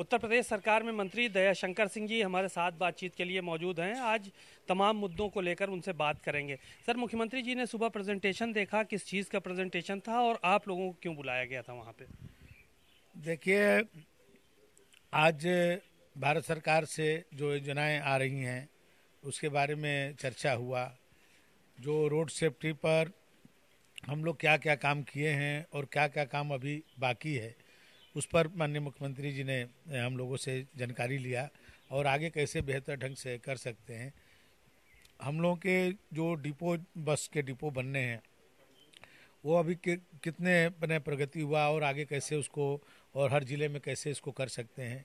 उत्तर प्रदेश सरकार में मंत्री दयाशंकर सिंह जी हमारे साथ बातचीत के लिए मौजूद हैं आज तमाम मुद्दों को लेकर उनसे बात करेंगे सर मुख्यमंत्री जी ने सुबह प्रेजेंटेशन देखा किस चीज़ का प्रेजेंटेशन था और आप लोगों को क्यों बुलाया गया था वहाँ पे देखिए आज भारत सरकार से जो योजनाएं आ रही हैं उसके बारे में चर्चा हुआ जो रोड सेफ्टी पर हम लोग क्या क्या काम किए हैं और क्या क्या काम अभी बाकी है उस पर माननीय मुख्यमंत्री जी ने हम लोगों से जानकारी लिया और आगे कैसे बेहतर ढंग से कर सकते हैं हम लोगों के जो डिपो बस के डिपो बनने हैं वो अभी कि, कितने बने प्रगति हुआ और आगे कैसे उसको और हर ज़िले में कैसे इसको कर सकते हैं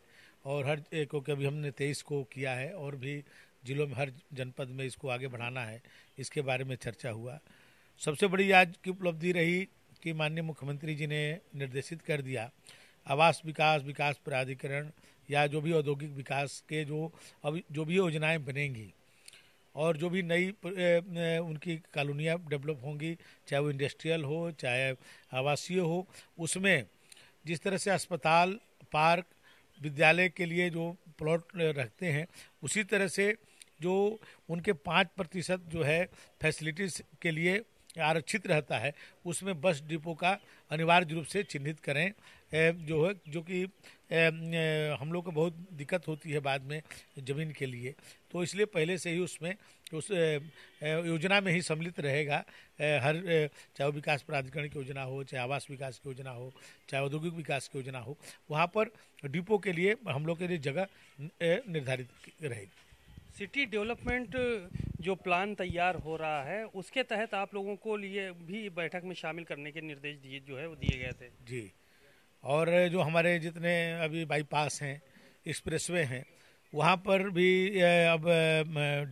और हर क्योंकि अभी हमने तेईस को किया है और भी ज़िलों में हर जनपद में इसको आगे बढ़ाना है इसके बारे में चर्चा हुआ सबसे बड़ी आज की उपलब्धि रही कि माननीय मुख्यमंत्री जी ने निर्देशित कर दिया आवास विकास विकास प्राधिकरण या जो भी औद्योगिक विकास के जो अभी जो भी योजनाएं बनेंगी और जो भी नई उनकी कॉलोनियाँ डेवलप होंगी चाहे वो इंडस्ट्रियल हो चाहे आवासीय हो उसमें जिस तरह से अस्पताल पार्क विद्यालय के लिए जो प्लॉट रखते हैं उसी तरह से जो उनके पाँच प्रतिशत जो है फैसिलिटीज़ के लिए आरक्षित रहता है उसमें बस डिपो का अनिवार्य रूप से चिन्हित करें जो है जो कि हम लोग को बहुत दिक्कत होती है बाद में ज़मीन के लिए तो इसलिए पहले से ही उसमें उस योजना में ही सम्मिलित रहेगा हर चाहे विकास प्राधिकरण की योजना हो चाहे आवास विकास की योजना हो चाहे औद्योगिक विकास की योजना हो वहाँ पर डिपो के लिए हम लोग के लिए जगह निर्धारित रहेगी सिटी डेवलपमेंट जो प्लान तैयार हो रहा है उसके तहत आप लोगों को लिए भी बैठक में शामिल करने के निर्देश दिए जो है वो दिए गए थे जी और जो हमारे जितने अभी बाईपास हैं एक्सप्रेसवे हैं वहाँ पर भी अब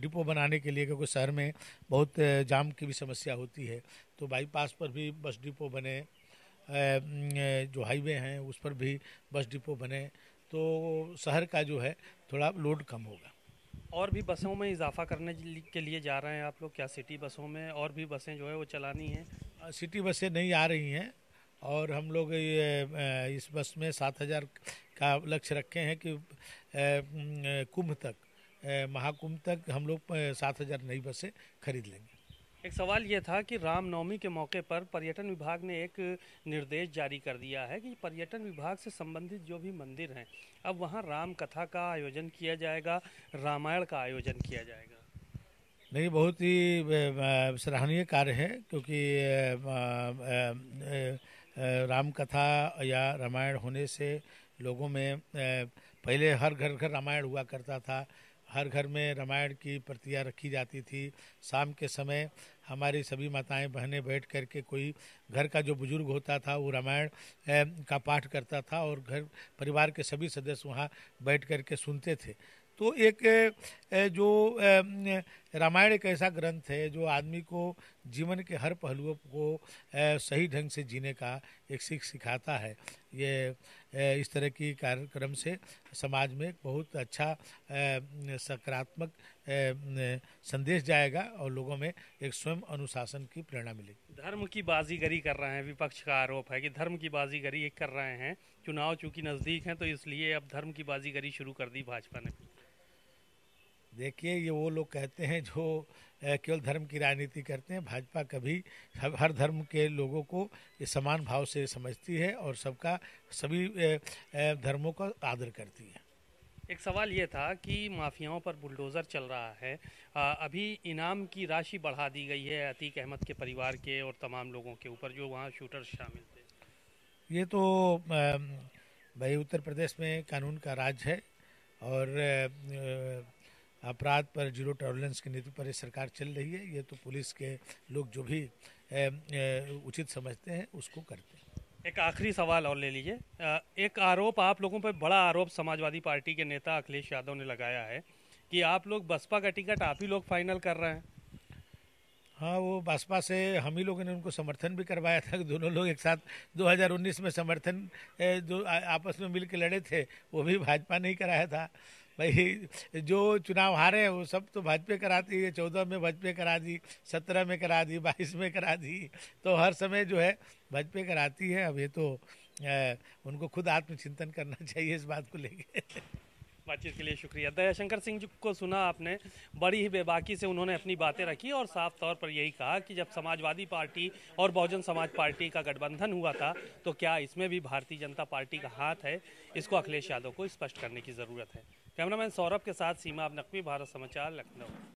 डिपो बनाने के लिए क्योंकि शहर में बहुत जाम की भी समस्या होती है तो बाईपास पर भी बस डिपो बने जो हाईवे हैं उस पर भी बस डिपो बने तो शहर का जो है थोड़ा लोड कम होगा और भी बसों में इजाफा करने के लिए जा रहे हैं आप लोग क्या सिटी बसों में और भी बसें जो है वो चलानी हैं सिटी बसें नहीं आ रही हैं और हम लोग ये इस बस में सात हज़ार का लक्ष्य रखे हैं कि कुंभ तक महाकुंभ तक हम लोग सात हज़ार नई बसें खरीद लेंगे एक सवाल ये था कि रामनवमी के मौके पर पर्यटन विभाग ने एक निर्देश जारी कर दिया है कि पर्यटन विभाग से संबंधित जो भी मंदिर हैं अब वहाँ राम कथा का आयोजन किया जाएगा रामायण का आयोजन किया जाएगा नहीं बहुत ही सराहनीय कार्य है क्योंकि राम कथा या रामायण होने से लोगों में पहले हर घर घर रामायण हुआ करता था हर घर में रामायण की प्रतियाँ रखी जाती थी शाम के समय हमारी सभी माताएं बहनें बैठ करके कोई घर का जो बुजुर्ग होता था वो रामायण का पाठ करता था और घर परिवार के सभी सदस्य वहाँ बैठ करके सुनते थे तो एक जो रामायण एक ऐसा ग्रंथ है जो आदमी को जीवन के हर पहलुओं को सही ढंग से जीने का एक सीख सिखाता है ये इस तरह की कार्यक्रम से समाज में बहुत अच्छा सकारात्मक संदेश जाएगा और लोगों में एक स्वयं अनुशासन की प्रेरणा मिलेगी धर्म की बाजीगरी कर रहे हैं विपक्ष का आरोप है कि धर्म की बाजीगरी एक कर रहे हैं चुनाव चूंकि नज़दीक हैं तो इसलिए अब धर्म की बाजीगरी शुरू कर दी भाजपा ने देखिए ये वो लोग कहते हैं जो केवल धर्म की राजनीति करते हैं भाजपा कभी हर धर्म के लोगों को समान भाव से समझती है और सबका सभी धर्मों का आदर करती है एक सवाल ये था कि माफियाओं पर बुलडोज़र चल रहा है आ, अभी इनाम की राशि बढ़ा दी गई है अतीक अहमद के परिवार के और तमाम लोगों के ऊपर जो वहाँ शूटर शामिल थे ये तो भाई उत्तर प्रदेश में कानून का राज है और अपराध पर जीरो टॉलरेंस की नीति पर ये सरकार चल रही है ये तो पुलिस के लोग जो भी ए, ए, उचित समझते हैं उसको करते हैं एक आखिरी सवाल और ले लीजिए एक आरोप आप लोगों पर बड़ा आरोप समाजवादी पार्टी के नेता अखिलेश यादव ने लगाया है कि आप लोग बसपा का टिकट आप ही लोग फाइनल कर रहे हैं हाँ वो बसपा से हम ही लोगों ने उनको समर्थन भी करवाया था कि दोनों लोग एक साथ 2019 में समर्थन जो आपस में मिल के लड़े थे वो भी भाजपा ने ही कराया था भाई जो चुनाव हारे हैं वो सब तो भाजपा कराती है चौदह में भाजपा करा दी सत्रह में करा दी बाईस में करा दी तो हर समय जो है भाजपा कराती है अब ये तो उनको खुद आत्मचिंतन करना चाहिए इस बात को लेके बातचीत के लिए शुक्रिया दयाशंकर सिंह जी को सुना आपने बड़ी ही बेबाकी से उन्होंने अपनी बातें रखी और साफ तौर पर यही कहा कि जब समाजवादी पार्टी और बहुजन समाज पार्टी का गठबंधन हुआ था तो क्या इसमें भी भारतीय जनता पार्टी का हाथ है इसको अखिलेश यादव को स्पष्ट करने की ज़रूरत है कैमरामैन सौरभ के साथ सीमा अब नकवी भारत समाचार लखनऊ